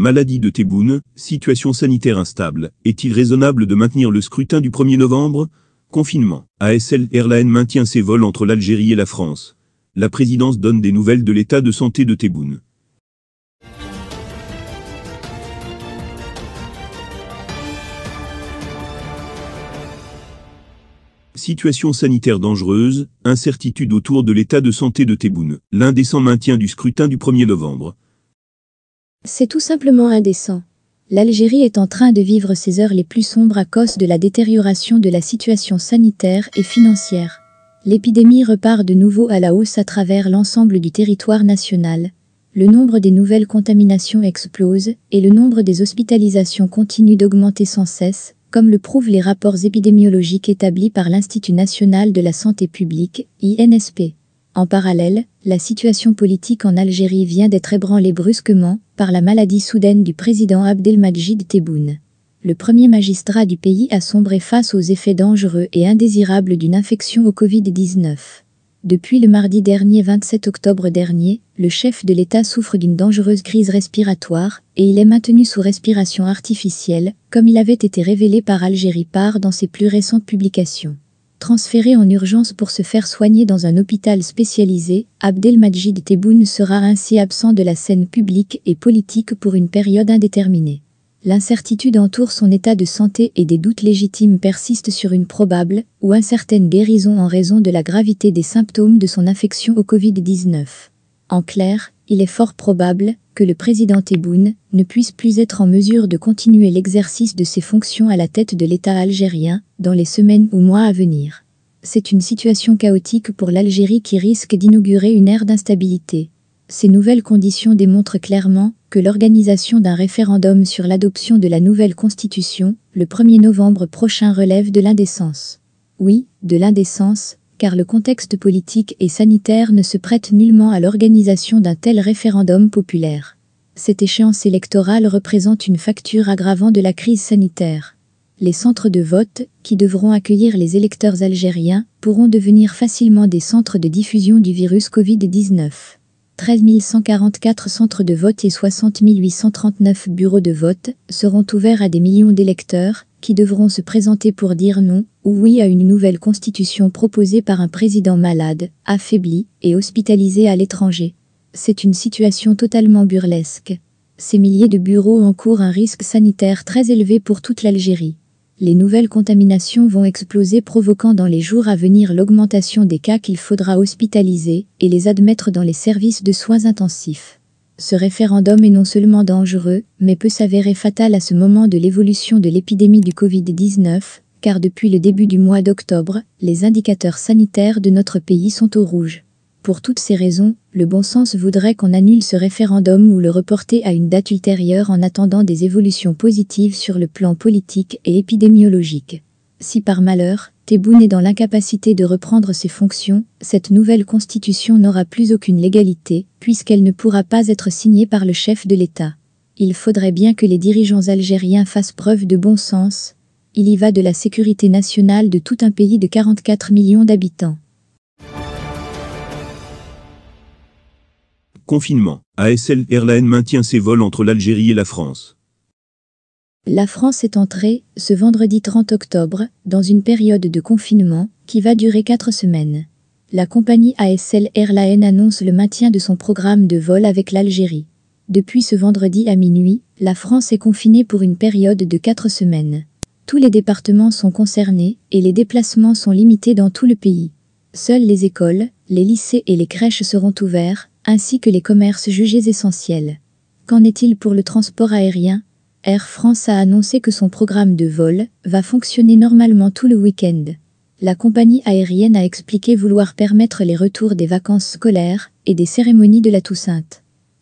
Maladie de Théboune, situation sanitaire instable. Est-il raisonnable de maintenir le scrutin du 1er novembre Confinement. ASL Airline maintient ses vols entre l'Algérie et la France. La présidence donne des nouvelles de l'état de santé de Théboune. Situation sanitaire dangereuse, incertitude autour de l'état de santé de Théboune. L'indécent maintien du scrutin du 1er novembre. C'est tout simplement indécent. L'Algérie est en train de vivre ses heures les plus sombres à cause de la détérioration de la situation sanitaire et financière. L'épidémie repart de nouveau à la hausse à travers l'ensemble du territoire national. Le nombre des nouvelles contaminations explose et le nombre des hospitalisations continue d'augmenter sans cesse, comme le prouvent les rapports épidémiologiques établis par l'Institut national de la santé publique, INSP. En parallèle, la situation politique en Algérie vient d'être ébranlée brusquement par la maladie soudaine du président Abdelmajid Tebboune. Le premier magistrat du pays a sombré face aux effets dangereux et indésirables d'une infection au Covid-19. Depuis le mardi dernier 27 octobre dernier, le chef de l'État souffre d'une dangereuse crise respiratoire et il est maintenu sous respiration artificielle, comme il avait été révélé par Algérie Par dans ses plus récentes publications. Transféré en urgence pour se faire soigner dans un hôpital spécialisé, Abdelmajid Tebboune sera ainsi absent de la scène publique et politique pour une période indéterminée. L'incertitude entoure son état de santé et des doutes légitimes persistent sur une probable ou incertaine guérison en raison de la gravité des symptômes de son infection au Covid-19. En clair, il est fort probable que le président Tebboune ne puisse plus être en mesure de continuer l'exercice de ses fonctions à la tête de l'État algérien dans les semaines ou mois à venir. C'est une situation chaotique pour l'Algérie qui risque d'inaugurer une ère d'instabilité. Ces nouvelles conditions démontrent clairement que l'organisation d'un référendum sur l'adoption de la nouvelle constitution, le 1er novembre prochain, relève de l'indécence. Oui, de l'indécence, car le contexte politique et sanitaire ne se prête nullement à l'organisation d'un tel référendum populaire. Cette échéance électorale représente une facture aggravant de la crise sanitaire. Les centres de vote, qui devront accueillir les électeurs algériens, pourront devenir facilement des centres de diffusion du virus Covid-19. 13 144 centres de vote et 60 839 bureaux de vote seront ouverts à des millions d'électeurs, qui devront se présenter pour dire non ou oui à une nouvelle constitution proposée par un président malade, affaibli et hospitalisé à l'étranger. C'est une situation totalement burlesque. Ces milliers de bureaux encourent un risque sanitaire très élevé pour toute l'Algérie. Les nouvelles contaminations vont exploser provoquant dans les jours à venir l'augmentation des cas qu'il faudra hospitaliser et les admettre dans les services de soins intensifs. Ce référendum est non seulement dangereux, mais peut s'avérer fatal à ce moment de l'évolution de l'épidémie du Covid-19, car depuis le début du mois d'octobre, les indicateurs sanitaires de notre pays sont au rouge. Pour toutes ces raisons, le bon sens voudrait qu'on annule ce référendum ou le reporter à une date ultérieure en attendant des évolutions positives sur le plan politique et épidémiologique. Si par malheur, Théboune est dans l'incapacité de reprendre ses fonctions, cette nouvelle constitution n'aura plus aucune légalité, puisqu'elle ne pourra pas être signée par le chef de l'État. Il faudrait bien que les dirigeants algériens fassent preuve de bon sens. Il y va de la sécurité nationale de tout un pays de 44 millions d'habitants. Confinement. ASL Airlines maintient ses vols entre l'Algérie et la France. La France est entrée, ce vendredi 30 octobre, dans une période de confinement qui va durer quatre semaines. La compagnie ASL annonce le maintien de son programme de vol avec l'Algérie. Depuis ce vendredi à minuit, la France est confinée pour une période de quatre semaines. Tous les départements sont concernés et les déplacements sont limités dans tout le pays. Seules les écoles, les lycées et les crèches seront ouverts, ainsi que les commerces jugés essentiels. Qu'en est-il pour le transport aérien Air France a annoncé que son programme de vol va fonctionner normalement tout le week-end. La compagnie aérienne a expliqué vouloir permettre les retours des vacances scolaires et des cérémonies de la Toussaint.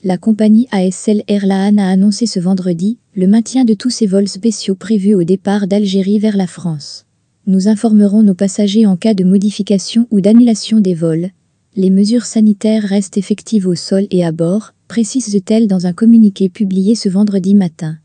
La compagnie ASL Air Laan a annoncé ce vendredi le maintien de tous ses vols spéciaux prévus au départ d'Algérie vers la France. Nous informerons nos passagers en cas de modification ou d'annulation des vols. Les mesures sanitaires restent effectives au sol et à bord, précise-t-elle dans un communiqué publié ce vendredi matin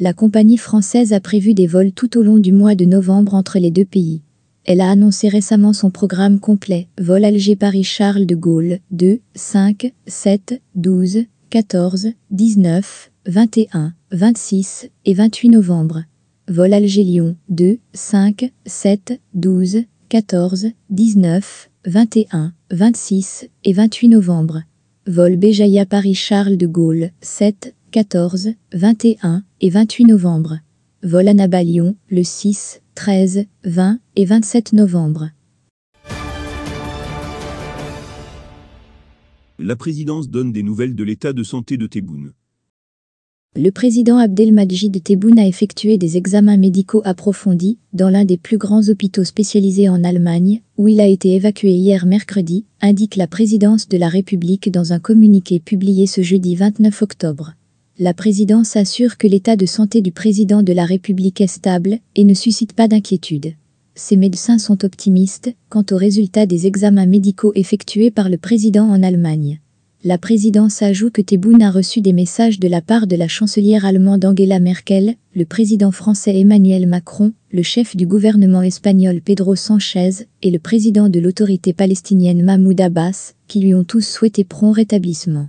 la compagnie française a prévu des vols tout au long du mois de novembre entre les deux pays. Elle a annoncé récemment son programme complet, vol Alger-Paris-Charles de Gaulle 2, 5, 7, 12, 14, 19, 21, 26 et 28 novembre. Vol Alger-Lyon 2, 5, 7, 12, 14, 19, 21, 26 et 28 novembre. Vol Béjaïa Paris Charles de Gaulle 7, 14, 21 et 28 novembre. Vol à Nabalion, le 6, 13, 20 et 27 novembre. La présidence donne des nouvelles de l'état de santé de Tebboune. Le président Abdelmajid Tebboune a effectué des examens médicaux approfondis dans l'un des plus grands hôpitaux spécialisés en Allemagne, où il a été évacué hier mercredi, indique la présidence de la République dans un communiqué publié ce jeudi 29 octobre la présidence assure que l'état de santé du président de la République est stable et ne suscite pas d'inquiétude. Ses médecins sont optimistes quant aux résultats des examens médicaux effectués par le président en Allemagne. La présidence ajoute que Tebboune a reçu des messages de la part de la chancelière allemande Angela Merkel, le président français Emmanuel Macron, le chef du gouvernement espagnol Pedro Sanchez et le président de l'autorité palestinienne Mahmoud Abbas, qui lui ont tous souhaité prompt rétablissement.